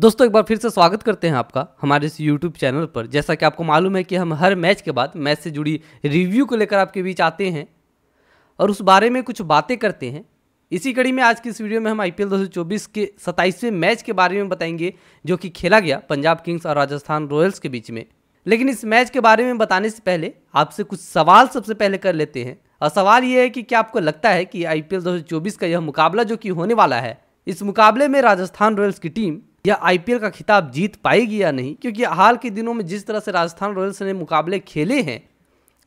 दोस्तों एक बार फिर से स्वागत करते हैं आपका हमारे इस YouTube चैनल पर जैसा कि आपको मालूम है कि हम हर मैच के बाद मैच से जुड़ी रिव्यू को लेकर आपके बीच आते हैं और उस बारे में कुछ बातें करते हैं इसी कड़ी में आज की इस वीडियो में हम आई पी के सत्ताईसवें मैच के बारे में बताएंगे जो कि खेला गया पंजाब किंग्स और राजस्थान रॉयल्स के बीच में लेकिन इस मैच के बारे में बताने से पहले आपसे कुछ सवाल सबसे पहले कर लेते हैं और सवाल ये है कि क्या आपको लगता है कि आई पी का यह मुकाबला जो कि होने वाला है इस मुकाबले में राजस्थान रॉयल्स की टीम यह आईपीएल का खिताब जीत पाएगी या नहीं क्योंकि हाल के दिनों में जिस तरह से राजस्थान रॉयल्स ने मुकाबले खेले हैं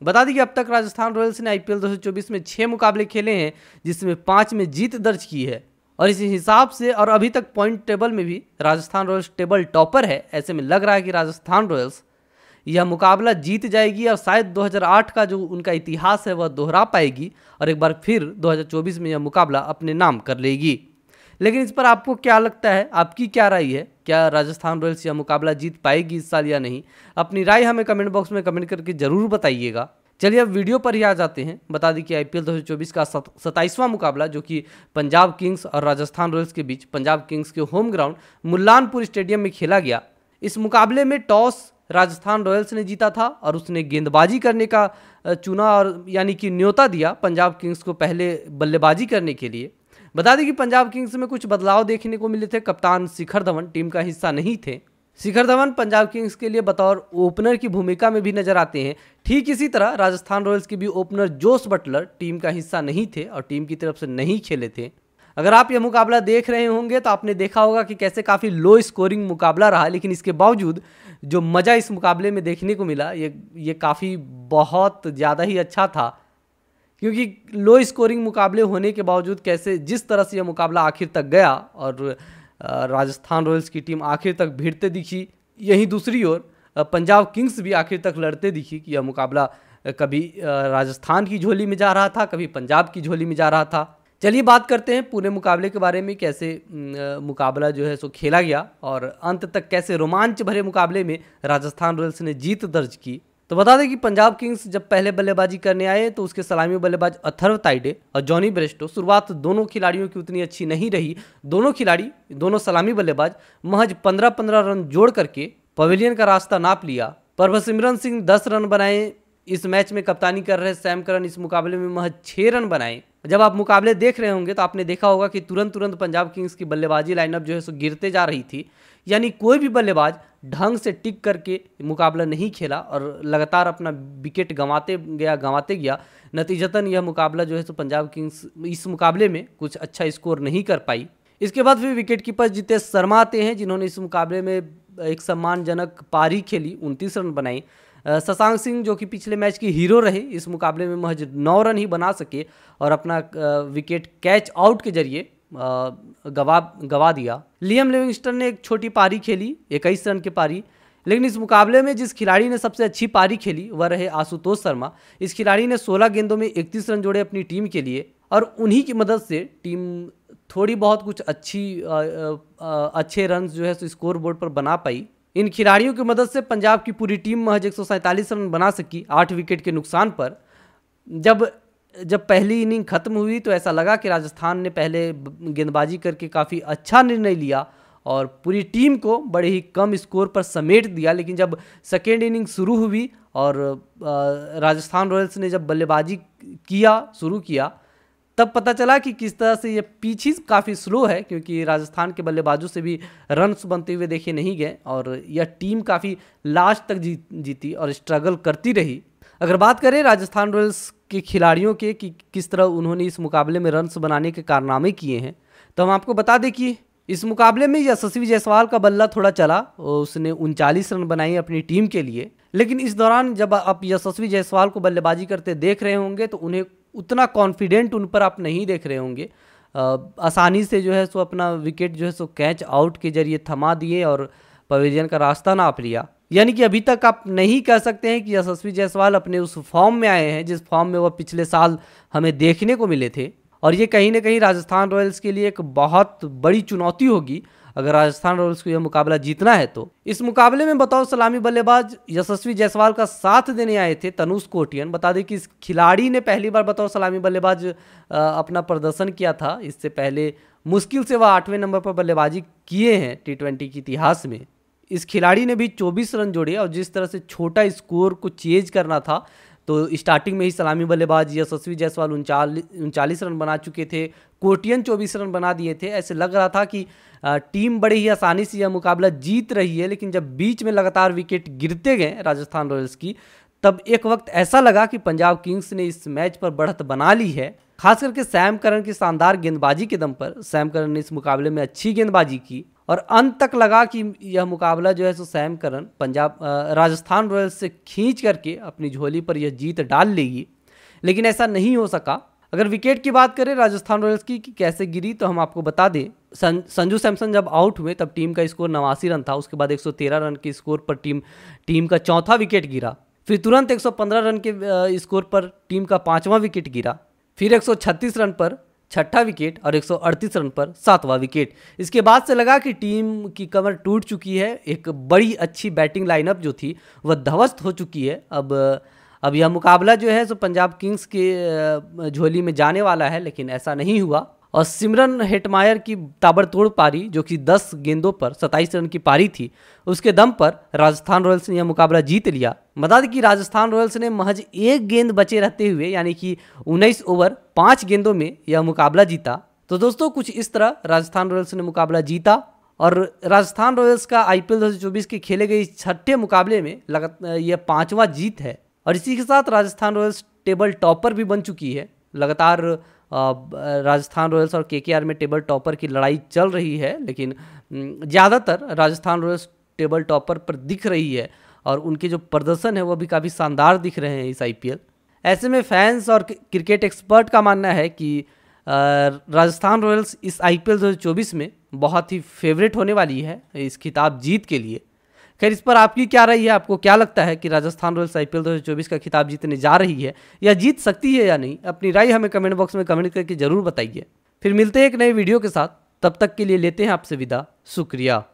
बता दें कि अब तक राजस्थान रॉयल्स ने आईपीएल 2024 में छः मुकाबले खेले हैं जिसमें पाँच में जीत दर्ज की है और इस हिसाब से और अभी तक पॉइंट टेबल में भी राजस्थान रॉयल्स टेबल टॉपर है ऐसे में लग रहा है कि राजस्थान रॉयल्स यह मुकाबला जीत जाएगी और शायद 2008 का जो उनका इतिहास है वह दोहरा पाएगी और एक बार फिर 2024 में यह मुकाबला अपने नाम कर लेगी लेकिन इस पर आपको क्या लगता है आपकी क्या राय है क्या राजस्थान रॉयल्स यह मुकाबला जीत पाएगी इस साल या नहीं अपनी राय हमें कमेंट बॉक्स में कमेंट करके ज़रूर बताइएगा चलिए अब वीडियो पर ही आ जाते हैं बता दें कि आईपीएल 2024 का सताईसवां मुकाबला जो कि पंजाब किंग्स और राजस्थान रॉयल्स के बीच पंजाब किंग्स के होम ग्राउंड मुल्लानपुर स्टेडियम में खेला गया इस मुकाबले में टॉस राजस्थान रॉयल्स ने जीता था और उसने गेंदबाजी करने का चुना और यानी कि न्योता दिया पंजाब किंग्स को पहले बल्लेबाजी करने के लिए बता दें कि पंजाब किंग्स में कुछ बदलाव देखने को मिले थे कप्तान शिखर धवन टीम का हिस्सा नहीं थे शिखर धवन पंजाब किंग्स के लिए बतौर ओपनर की भूमिका में भी नजर आते हैं ठीक इसी तरह राजस्थान रॉयल्स के भी ओपनर जोस बटलर टीम का हिस्सा नहीं थे और टीम की तरफ से नहीं खेले थे अगर आप यह मुकाबला देख रहे होंगे तो आपने देखा होगा कि कैसे काफ़ी लो स्कोरिंग मुकाबला रहा लेकिन इसके बावजूद जो मज़ा इस मुकाबले में देखने को मिला ये ये काफ़ी बहुत ज़्यादा ही अच्छा था क्योंकि लो स्कोरिंग मुकाबले होने के बावजूद कैसे जिस तरह से यह मुकाबला आखिर तक गया और राजस्थान रॉयल्स की टीम आखिर तक भिड़ते दिखी यहीं दूसरी ओर पंजाब किंग्स भी आखिर तक लड़ते दिखी कि यह मुकाबला कभी राजस्थान की झोली में जा रहा था कभी पंजाब की झोली में जा रहा था चलिए बात करते हैं पूरे मुकाबले के बारे में कैसे मुकाबला जो है सो खेला गया और अंत तक कैसे रोमांच भरे मुकाबले में राजस्थान रॉयल्स ने जीत दर्ज की तो बता दें कि पंजाब किंग्स जब पहले बल्लेबाजी करने आए तो उसके सलामी बल्लेबाज अथर्व ताइडे और जॉनी ब्रेस्टो शुरुआत दोनों खिलाड़ियों की उतनी अच्छी नहीं रही दोनों खिलाड़ी दोनों सलामी बल्लेबाज महज पंद्रह पंद्रह रन जोड़ करके पवेलियन का रास्ता नाप लिया पर सिमरन सिंह दस रन बनाए इस मैच में कप्तानी कर रहे सैम करन इस मुकाबले में महज छः रन बनाए जब आप मुकाबले देख रहे होंगे तो आपने देखा होगा कि तुरंत तुरंत पंजाब किंग्स की बल्लेबाजी लाइनअप जो है सो गिरते जा रही थी यानी कोई भी बल्लेबाज ढंग से टिक करके मुकाबला नहीं खेला और लगातार अपना विकेट गंवाते गया गंवाते गया नतीजतन यह मुकाबला जो है सो पंजाब किंग्स इस मुकाबले में कुछ अच्छा स्कोर नहीं कर पाई इसके बाद फिर विकेट कीपर जितेश शर्मा आते हैं जिन्होंने इस मुकाबले में एक सम्मानजनक पारी खेली उनतीस रन बनाई शशांक सिंह जो कि पिछले मैच की हीरो रहे इस मुकाबले में महज नौ रन ही बना सके और अपना विकेट कैच आउट के जरिए गवा गवा दिया लियम लिविंगस्टन ने एक छोटी पारी खेली इक्कीस रन की पारी लेकिन इस मुकाबले में जिस खिलाड़ी ने सबसे अच्छी पारी खेली वह रहे आशुतोष शर्मा इस खिलाड़ी ने 16 गेंदों में 31 रन जोड़े अपनी टीम के लिए और उन्हीं की मदद से टीम थोड़ी बहुत कुछ अच्छी आ, आ, अच्छे रन जो है स्कोर बोर्ड पर बना पाई इन खिलाड़ियों की मदद से पंजाब की पूरी टीम महज एक रन बना सकी आठ विकेट के नुकसान पर जब जब पहली इनिंग खत्म हुई तो ऐसा लगा कि राजस्थान ने पहले गेंदबाजी करके काफ़ी अच्छा निर्णय लिया और पूरी टीम को बड़े ही कम स्कोर पर समेट दिया लेकिन जब सेकेंड इनिंग शुरू हुई और राजस्थान रॉयल्स ने जब बल्लेबाजी किया शुरू किया तब पता चला कि किस तरह से ये पीछी काफ़ी स्लो है क्योंकि राजस्थान के बल्लेबाजों से भी रन्स बनते हुए देखे नहीं गए और यह टीम काफ़ी लास्ट तक जीत जीती और स्ट्रगल करती रही अगर बात करें राजस्थान रॉयल्स के खिलाड़ियों के कि किस तरह उन्होंने इस मुकाबले में रन्स बनाने के कारनामे किए हैं तो हम आपको बता दें कि इस मुकाबले में यशस्वी जायसवाल का बल्ला थोड़ा चला उसने उनचालीस रन बनाए अपनी टीम के लिए लेकिन इस दौरान जब आप यशस्वी जायसवाल को बल्लेबाजी करते देख रहे होंगे तो उन्हें उतना कॉन्फिडेंट उन पर आप नहीं देख रहे होंगे आसानी से जो है सो अपना विकेट जो है सो कैच आउट के जरिए थमा दिए और पवेलियन का रास्ता नाप लिया यानी कि अभी तक आप नहीं कह सकते हैं कि यशस्वी जायसवाल अपने उस फॉर्म में आए हैं जिस फॉर्म में वह पिछले साल हमें देखने को मिले थे और ये कहीं ना कहीं राजस्थान रॉयल्स के लिए एक बहुत बड़ी चुनौती होगी अगर राजस्थान रॉयल्स को यह मुकाबला जीतना है तो इस मुकाबले में बताओ सलामी बल्लेबाज यशस्वी जायसवाल का साथ देने आए थे तनुष कोटियन बता दें कि इस खिलाड़ी ने पहली बार बताओ सलामी बल्लेबाज अपना प्रदर्शन किया था इससे पहले मुश्किल से वह आठवें नंबर पर बल्लेबाजी किए हैं टी ट्वेंटी के इतिहास में इस खिलाड़ी ने भी 24 रन जोड़े और जिस तरह से छोटा स्कोर को चेज करना था तो स्टार्टिंग में ही सलामी बल्लेबाज यशस्वी जायसवाल उनचालीस उनचालीस रन बना चुके थे कोटियन चौबीस रन बना दिए थे ऐसे लग रहा था कि टीम बड़ी ही आसानी से यह मुकाबला जीत रही है लेकिन जब बीच में लगातार विकेट गिरते गए राजस्थान रॉयल्स की तब एक वक्त ऐसा लगा कि पंजाब किंग्स ने इस मैच पर बढ़त बना ली है खास करके सैम करण की शानदार गेंदबाजी के दम पर सैम करण ने इस मुकाबले में अच्छी गेंदबाजी की और अंत तक लगा कि यह मुकाबला जो है सो Sam Curran Punjab Rajasthan Royals से खींच करके अपनी झोली पर यह जीत डाल लेगी लेकिन ऐसा नहीं हो सका अगर विकेट की बात करें राजस्थान रॉयल्स की कि कैसे गिरी तो हम आपको बता दें सं, संजू सैमसन जब आउट हुए तब टीम का स्कोर नवासी रन था उसके बाद 113 रन के स्कोर पर टीम टीम का चौथा विकेट गिरा फिर तुरंत 115 रन के स्कोर पर टीम का पाँचवा विकेट गिरा फिर 136 रन पर छठा विकेट और 138 रन पर सातवां विकेट इसके बाद से लगा कि टीम की कमर टूट चुकी है एक बड़ी अच्छी बैटिंग लाइनअप जो थी वह ध्वस्त हो चुकी है अब अब यह मुकाबला जो है सो पंजाब किंग्स के झोली में जाने वाला है लेकिन ऐसा नहीं हुआ और सिमरन हेटमायर की ताबड़तोड़ पारी जो कि 10 गेंदों पर 27 रन की पारी थी उसके दम पर राजस्थान रॉयल्स ने यह मुकाबला जीत लिया बता दें कि राजस्थान रॉयल्स ने महज एक गेंद बचे रहते हुए यानी कि 19 ओवर पाँच गेंदों में यह मुकाबला जीता तो दोस्तों कुछ इस तरह राजस्थान रॉयल्स ने मुकाबला जीता और राजस्थान रॉयल्स का आई पी एल के खेले गए छठे मुकाबले में लगातार यह पाँचवा जीत है और इसी के साथ राजस्थान रॉयल्स टेबल टॉपर भी बन चुकी है लगातार राजस्थान रॉयल्स और केकेआर में टेबल टॉपर की लड़ाई चल रही है लेकिन ज़्यादातर राजस्थान रॉयल्स टेबल टॉपर पर दिख रही है और उनके जो प्रदर्शन है वो भी काफ़ी शानदार दिख रहे हैं इस आई ऐसे में फैंस और क्रिकेट एक्सपर्ट का मानना है कि राजस्थान रॉयल्स इस आई पी एल दो हज़ार चौबीस में बहुत ही फेवरेट होने वाली है इस खिताब जीत के लिए खैर इस पर आपकी क्या रही है आपको क्या लगता है कि Rajasthan Royals I P L दो हज़ार चौबीस का खिताब जीतने जा रही है या जीत सकती है या नहीं अपनी राय हमें कमेंट बॉक्स में कमेंट करके ज़रूर बताइए फिर मिलते हैं एक नए वीडियो के साथ तब तक के लिए लेते हैं आपसे विदा शुक्रिया